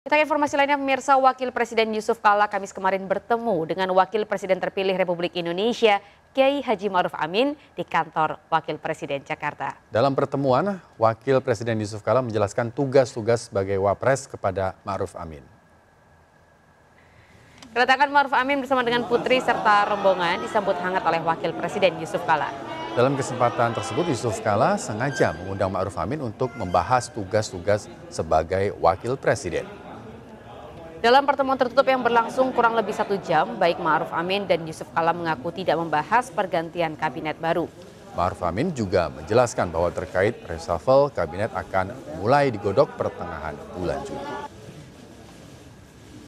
Kita ke informasi lainnya pemirsa Wakil Presiden Yusuf Kala Kamis kemarin bertemu dengan Wakil Presiden terpilih Republik Indonesia Kiai Haji Maruf Amin di kantor Wakil Presiden Jakarta. Dalam pertemuan, Wakil Presiden Yusuf Kala menjelaskan tugas-tugas sebagai Wapres kepada Maruf Amin. Kedatangan Maruf Amin bersama dengan Putri serta rombongan disambut hangat oleh Wakil Presiden Yusuf Kala. Dalam kesempatan tersebut, Yusuf Kala sengaja mengundang Ma'ruf Amin untuk membahas tugas-tugas sebagai Wakil Presiden. Dalam pertemuan tertutup yang berlangsung kurang lebih satu jam, baik Ma'ruf Amin dan Yusuf Kala mengaku tidak membahas pergantian kabinet baru. Ma'ruf Amin juga menjelaskan bahwa terkait reshuffle kabinet akan mulai digodok pertengahan bulan Juni.